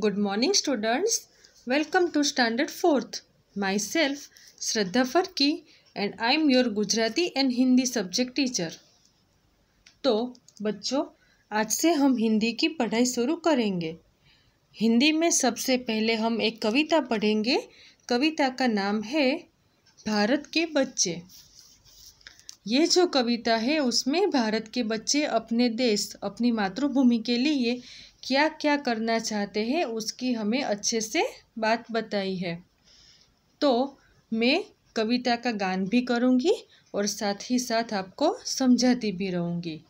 good morning students welcome to standard fourth myself Shraddha Farki and I am your Gujarati and Hindi subject teacher तो बच्चों आज से हम हिंदी की पढ़ाई शुरू करेंगे हिंदी में सबसे पहले हम एक कविता पढ़ेंगे कविता का नाम है भारत के बच्चे ये जो कविता है उसमें भारत के बच्चे अपने देश अपनी मातृभूमि के लिए क्या क्या करना चाहते हैं उसकी हमें अच्छे से बात बताई है तो मैं कविता का गान भी करूँगी और साथ ही साथ आपको समझाती भी रहूँगी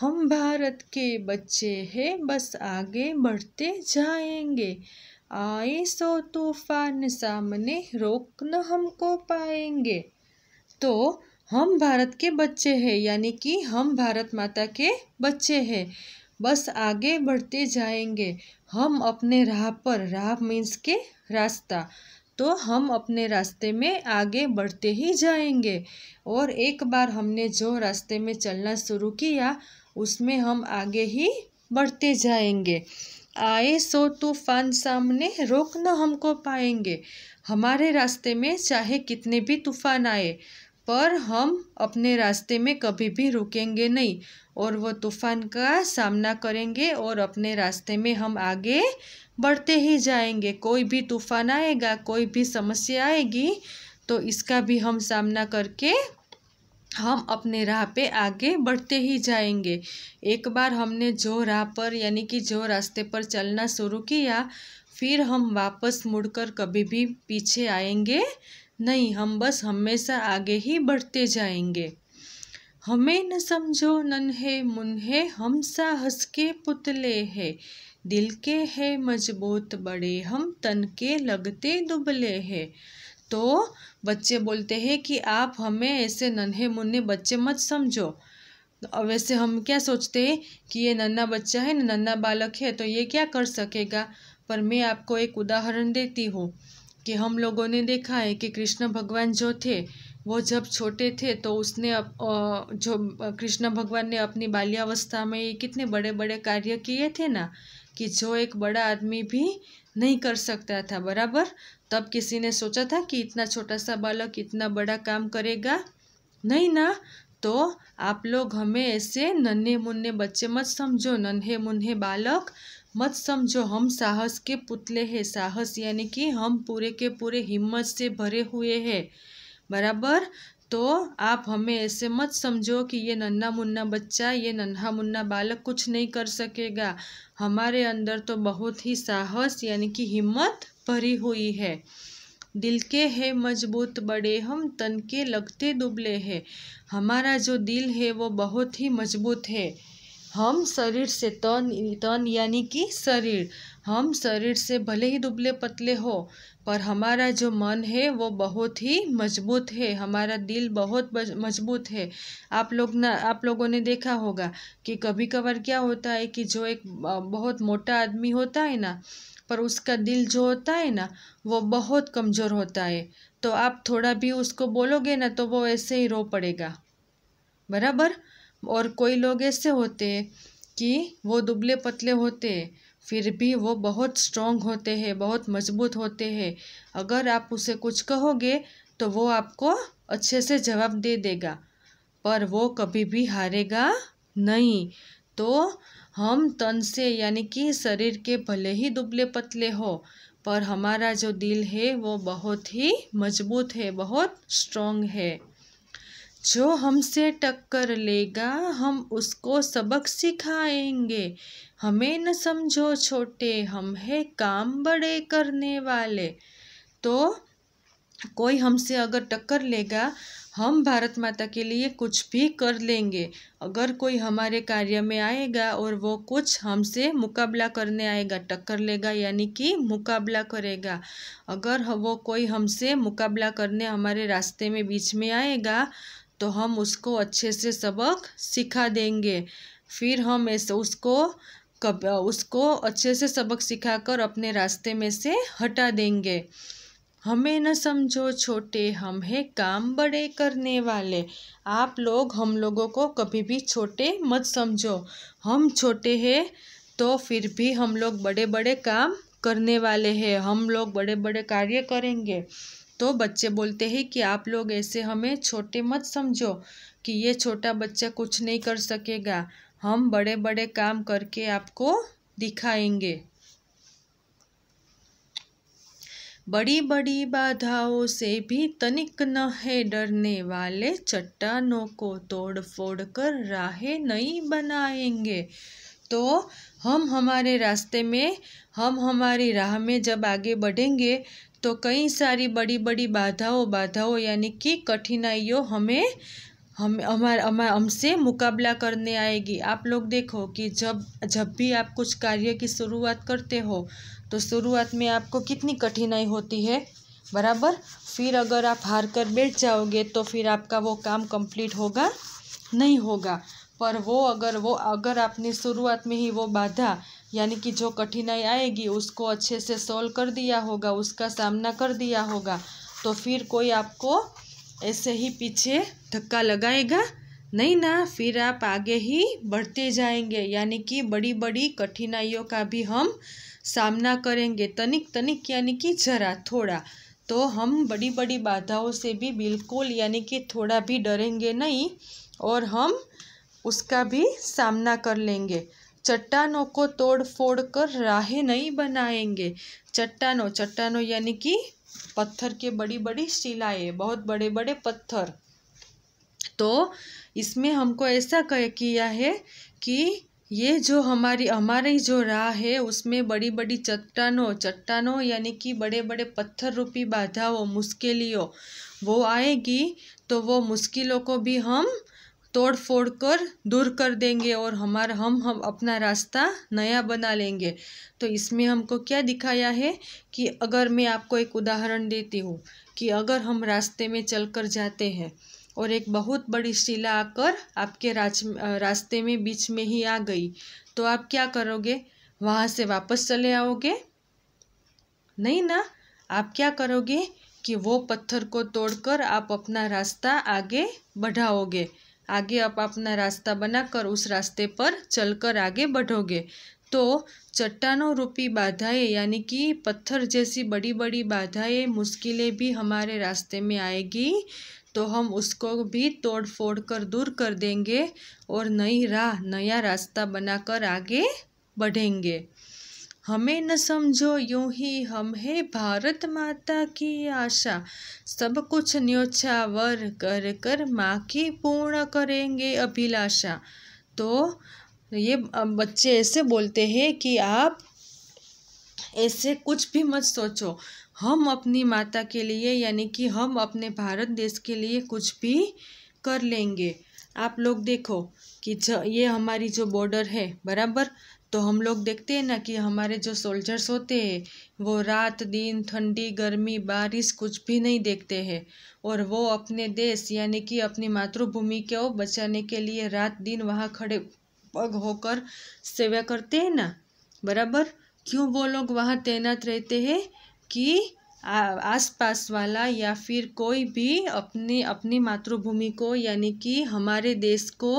हम भारत के बच्चे हैं बस आगे बढ़ते जाएंगे आए सो तूफान सामने रोक न हमको पाएंगे तो हम भारत के बच्चे हैं यानी कि हम भारत माता के बच्चे हैं बस आगे बढ़ते जाएंगे हम अपने राह पर राह मीन्स के रास्ता तो हम अपने रास्ते में आगे बढ़ते ही जाएंगे और एक बार हमने जो रास्ते में चलना शुरू किया उसमें हम आगे ही बढ़ते जाएंगे आए सो तूफान सामने रोक न हमको पाएंगे हमारे रास्ते में चाहे कितने भी तूफान आए पर हम अपने रास्ते में कभी भी रुकेंगे नहीं और वो तूफ़ान का सामना करेंगे और अपने रास्ते में हम आगे बढ़ते ही जाएंगे कोई भी तूफ़ान आएगा कोई भी समस्या आएगी तो इसका भी हम सामना करके हम अपने राह पे आगे बढ़ते ही जाएंगे एक बार हमने जो राह पर यानी कि जो रास्ते पर चलना शुरू किया फिर हम वापस मुड़कर कभी भी पीछे आएंगे नहीं हम बस हमेशा आगे ही बढ़ते जाएंगे हमें न समझो नन्हे मुन्हे हम सा हंस के पुतले हैं दिल के है मजबूत बड़े हम तन के लगते दुबले हैं तो बच्चे बोलते हैं कि आप हमें ऐसे नन्हे मुन्ने बच्चे मत समझो वैसे हम क्या सोचते हैं कि ये नन्ना बच्चा है नन्ना बालक है तो ये क्या कर सकेगा पर मैं आपको एक उदाहरण देती हूँ कि हम लोगों ने देखा है कि कृष्ण भगवान जो थे वो जब छोटे थे तो उसने अप, जो कृष्ण भगवान ने अपनी बाल्यावस्था में कितने बड़े बड़े कार्य किए थे ना कि जो एक बड़ा आदमी भी नहीं कर सकता था बराबर तब किसी ने सोचा था कि इतना छोटा सा बालक इतना बड़ा काम करेगा नहीं ना तो आप लोग हमें ऐसे नन्हे मुन्ने बच्चे मत समझो नन्हे मुन्ने बालक मत समझो हम साहस के पुतले हैं साहस यानी कि हम पूरे के पूरे हिम्मत से भरे हुए हैं बराबर तो आप हमें ऐसे मत समझो कि ये नन्हा मुन्ना बच्चा ये नन्हा मुन्ना बालक कुछ नहीं कर सकेगा हमारे अंदर तो बहुत ही साहस यानी कि हिम्मत भरी हुई है दिल के है मजबूत बड़े हम तन के लगते दुबले हैं हमारा जो दिल है वो बहुत ही मजबूत है हम शरीर से तन तन यानी कि शरीर हम शरीर से भले ही दुबले पतले हो पर हमारा जो मन है वो बहुत ही मजबूत है हमारा दिल बहुत मजबूत है आप लोग ना आप लोगों ने देखा होगा कि कभी कभार क्या होता है कि जो एक बहुत मोटा आदमी होता है ना पर उसका दिल जो होता है ना वो बहुत कमज़ोर होता है तो आप थोड़ा भी उसको बोलोगे ना तो वो ऐसे ही रो पड़ेगा बराबर और कोई लोग ऐसे होते कि वो दुबले पतले होते फिर भी वो बहुत स्ट्रॉन्ग होते हैं बहुत मजबूत होते हैं अगर आप उसे कुछ कहोगे तो वो आपको अच्छे से जवाब दे देगा पर वो कभी भी हारेगा नहीं तो हम तन से यानी कि शरीर के भले ही दुबले पतले हो पर हमारा जो दिल है वो बहुत ही मजबूत है बहुत स्ट्रॉन्ग है जो हमसे टक्कर लेगा हम उसको सबक सिखाएंगे हमें न समझो छोटे हम है काम बड़े करने वाले तो कोई हमसे अगर टक्कर लेगा हम भारत माता के लिए कुछ भी कर लेंगे अगर कोई हमारे कार्य में आएगा और वो कुछ हमसे मुकाबला करने आएगा टक्कर लेगा यानी कि मुकाबला करेगा अगर वो कोई हमसे मुकाबला करने हमारे रास्ते में बीच में आएगा तो हम उसको अच्छे से सबक सिखा देंगे फिर हम ऐसे उसको कब उसको अच्छे से सबक सिखाकर अपने रास्ते में से हटा देंगे हमें न समझो छोटे हम हैं काम बड़े करने वाले आप लोग हम लोगों को कभी भी छोटे मत समझो हम छोटे हैं तो फिर भी हम लोग बड़े बड़े काम करने वाले हैं हम लोग बड़े बड़े कार्य करेंगे तो बच्चे बोलते हैं कि आप लोग ऐसे हमें छोटे मत समझो कि ये छोटा बच्चा कुछ नहीं कर सकेगा हम बड़े बड़े काम करके आपको दिखाएंगे बड़ी बड़ी बाधाओं से भी तनिक न है डरने वाले चट्टानों को तोड़ फोड़ कर राहें नहीं बनाएंगे तो हम हमारे रास्ते में हम हमारी राह में जब आगे बढ़ेंगे तो कई सारी बड़ी बड़ी बाधाओं बाधाओं यानी कि कठिनाइयों हमें हम हमार हमसे मुकाबला करने आएगी आप लोग देखो कि जब जब भी आप कुछ कार्य की शुरुआत करते हो तो शुरुआत में आपको कितनी कठिनाई होती है बराबर फिर अगर आप हार कर बैठ जाओगे तो फिर आपका वो काम कंप्लीट होगा नहीं होगा पर वो अगर वो अगर आपने शुरुआत में ही वो बाधा यानी कि जो कठिनाई आएगी उसको अच्छे से सॉल्व कर दिया होगा उसका सामना कर दिया होगा तो फिर कोई आपको ऐसे ही पीछे धक्का लगाएगा नहीं ना फिर आप आगे ही बढ़ते जाएंगे यानी कि बड़ी बड़ी कठिनाइयों का भी हम सामना करेंगे तनिक तनिक यानी कि जरा थोड़ा तो हम बड़ी बड़ी बाधाओं से भी बिल्कुल यानी कि थोड़ा भी डरेंगे नहीं और हम उसका भी सामना कर लेंगे चट्टानों को तोड़ फोड़ कर राहें नहीं बनाएंगे चट्टानों चट्टानों यानी कि पत्थर के बड़ी बड़ी शिलाएं बहुत बड़े बड़े पत्थर तो इसमें हमको ऐसा कह किया है कि ये जो हमारी हमारी जो राह है उसमें बड़ी बड़ी चट्टानों चट्टानों यानी कि बड़े बड़े पत्थर रूपी बाधाओं मुश्किलियों वो आएगी तो वो मुश्किलों को भी हम तोड़ फोड़ कर दूर कर देंगे और हमारा हम हम अपना रास्ता नया बना लेंगे तो इसमें हमको क्या दिखाया है कि अगर मैं आपको एक उदाहरण देती हूँ कि अगर हम रास्ते में चल कर जाते हैं और एक बहुत बड़ी शिला आकर आपके राज रास्ते में बीच में ही आ गई तो आप क्या करोगे वहाँ से वापस चले आओगे नहीं ना आप क्या करोगे कि वो पत्थर को तोड़कर आप अपना रास्ता आगे बढ़ाओगे आगे आप अपना रास्ता बनाकर उस रास्ते पर चलकर आगे बढ़ोगे तो चट्टानों रूपी बाधाएं यानी कि पत्थर जैसी बड़ी बड़ी बाधाएं मुश्किलें भी हमारे रास्ते में आएगी तो हम उसको भी तोड़ फोड़ कर दूर कर देंगे और नई राह नया रास्ता बनाकर आगे बढ़ेंगे हमें न समझो यूं ही हम है भारत माता की आशा सब कुछ न्योछावर कर कर माँ की पूर्ण करेंगे अभिलाषा तो ये बच्चे ऐसे बोलते हैं कि आप ऐसे कुछ भी मत सोचो हम अपनी माता के लिए यानी कि हम अपने भारत देश के लिए कुछ भी कर लेंगे आप लोग देखो कि ये हमारी जो बॉर्डर है बराबर तो हम लोग देखते हैं ना कि हमारे जो सोल्जर्स होते हैं वो रात दिन ठंडी गर्मी बारिश कुछ भी नहीं देखते हैं और वो अपने देश यानी कि अपनी मातृभूमि को बचाने के लिए रात दिन वहाँ खड़े पग होकर सेवा करते हैं ना बराबर क्यों वो लोग वहाँ तैनात रहते हैं कि आसपास वाला या फिर कोई भी अपनी अपनी मातृभूमि को यानी कि हमारे देश को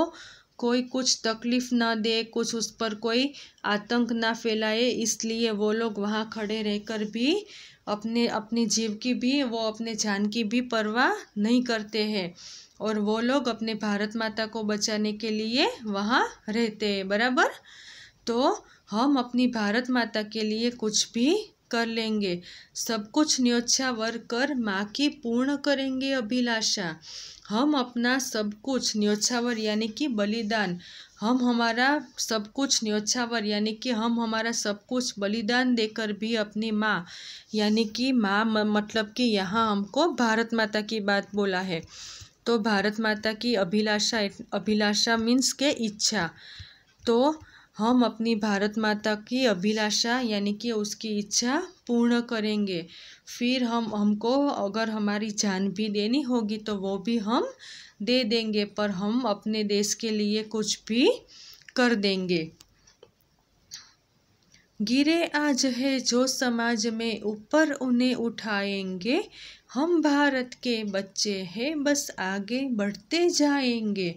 कोई कुछ तकलीफ़ ना दे कुछ उस पर कोई आतंक ना फैलाए इसलिए वो लोग वहाँ खड़े रहकर भी अपने अपनी जीव की भी वो अपने जान की भी परवाह नहीं करते हैं और वो लोग अपने भारत माता को बचाने के लिए वहाँ रहते हैं बराबर तो हम अपनी भारत माता के लिए कुछ भी कर लेंगे सब कुछ न्योछावर कर माँ की पूर्ण करेंगे अभिलाषा हम अपना सब कुछ न्योछावर यानी कि बलिदान हम हमारा सब कुछ न्योछावर यानी कि हम हमारा सब कुछ बलिदान देकर भी अपनी माँ यानी कि माँ मतलब कि यहाँ हमको भारत माता की बात बोला है तो भारत माता की अभिलाषा अभिलाषा मीन्स के इच्छा तो हम अपनी भारत माता की अभिलाषा यानी कि उसकी इच्छा पूर्ण करेंगे फिर हम हमको अगर हमारी जान भी देनी होगी तो वो भी हम दे देंगे पर हम अपने देश के लिए कुछ भी कर देंगे गिरे आज है जो समाज में ऊपर उन्हें उठाएंगे हम भारत के बच्चे हैं बस आगे बढ़ते जाएंगे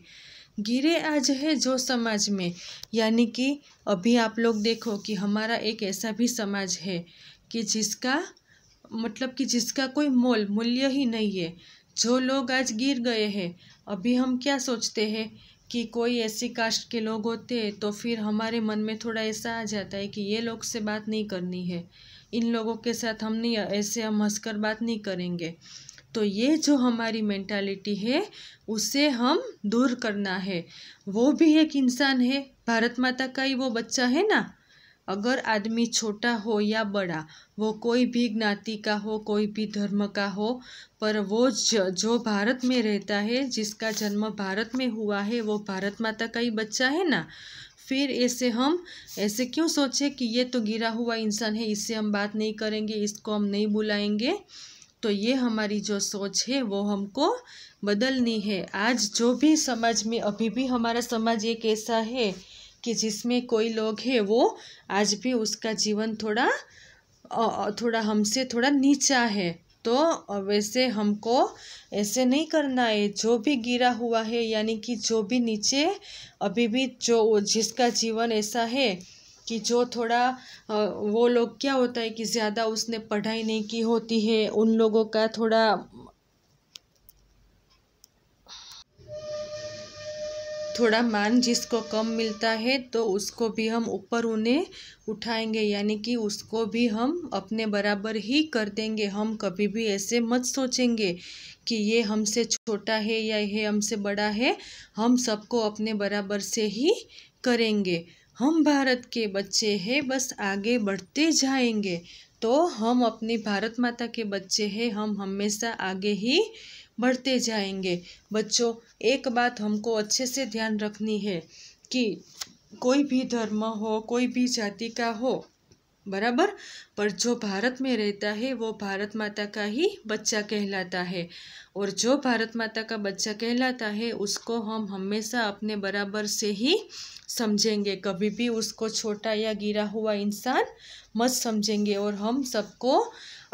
गिरे आज है जो समाज में यानी कि अभी आप लोग देखो कि हमारा एक ऐसा भी समाज है कि जिसका मतलब कि जिसका कोई मोल मूल्य ही नहीं है जो लोग आज गिर गए हैं अभी हम क्या सोचते हैं कि कोई ऐसी कास्ट के लोग होते हैं तो फिर हमारे मन में थोड़ा ऐसा आ जाता है कि ये लोग से बात नहीं करनी है इन लोगों के साथ हम नहीं ऐसे हम हंसकर बात नहीं करेंगे तो ये जो हमारी मेंटालिटी है उसे हम दूर करना है वो भी एक इंसान है भारत माता का ही वो बच्चा है ना अगर आदमी छोटा हो या बड़ा वो कोई भी ज्ञाति का हो कोई भी धर्म का हो पर वो जो भारत में रहता है जिसका जन्म भारत में हुआ है वो भारत माता का ही बच्चा है ना फिर ऐसे हम ऐसे क्यों सोचें कि ये तो गिरा हुआ इंसान है इससे हम बात नहीं करेंगे इसको हम नहीं बुलाएंगे तो ये हमारी जो सोच है वो हमको बदलनी है आज जो भी समाज में अभी भी हमारा समाज एक ऐसा है कि जिसमें कोई लोग है वो आज भी उसका जीवन थोड़ा थोड़ा हमसे थोड़ा नीचा है तो वैसे हमको ऐसे नहीं करना है जो भी गिरा हुआ है यानी कि जो भी नीचे अभी भी जो जिसका जीवन ऐसा है कि जो थोड़ा वो लोग क्या होता है कि ज़्यादा उसने पढ़ाई नहीं की होती है उन लोगों का थोड़ा थोड़ा मान जिसको कम मिलता है तो उसको भी हम ऊपर उन्हें उठाएंगे यानी कि उसको भी हम अपने बराबर ही कर देंगे हम कभी भी ऐसे मत सोचेंगे कि ये हमसे छोटा है या ये हमसे बड़ा है हम सबको अपने बराबर से ही करेंगे हम भारत के बच्चे हैं बस आगे बढ़ते जाएंगे तो हम अपनी भारत माता के बच्चे हैं हम हमेशा आगे ही बढ़ते जाएंगे बच्चों एक बात हमको अच्छे से ध्यान रखनी है कि कोई भी धर्म हो कोई भी जाति का हो बराबर पर जो भारत में रहता है वो भारत माता का ही बच्चा कहलाता है और जो भारत माता का बच्चा कहलाता है उसको हम हमेशा अपने बराबर से ही समझेंगे कभी भी उसको छोटा या गिरा हुआ इंसान मत समझेंगे और हम सबको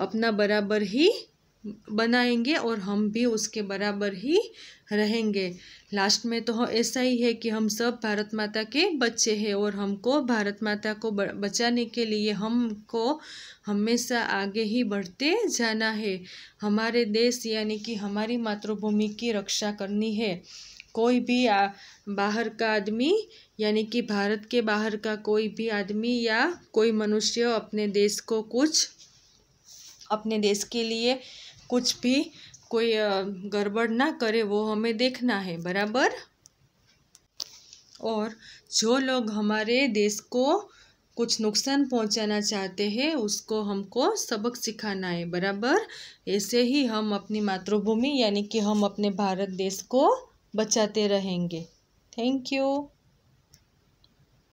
अपना बराबर ही बनाएंगे और हम भी उसके बराबर ही रहेंगे लास्ट में तो हाँ, ऐसा ही है कि हम सब भारत माता के बच्चे हैं और हमको भारत माता को बचाने के लिए हमको हमेशा आगे ही बढ़ते जाना है हमारे देश यानी कि हमारी मातृभूमि की रक्षा करनी है कोई भी आ, बाहर का आदमी यानी कि भारत के बाहर का कोई भी आदमी या कोई मनुष्य अपने देश को कुछ अपने देश के लिए कुछ भी कोई गड़बड़ ना करे वो हमें देखना है बराबर और जो लोग हमारे देश को कुछ नुकसान पहुंचाना चाहते हैं उसको हमको सबक सिखाना है बराबर ऐसे ही हम अपनी मातृभूमि यानी कि हम अपने भारत देश को बचाते रहेंगे थैंक यू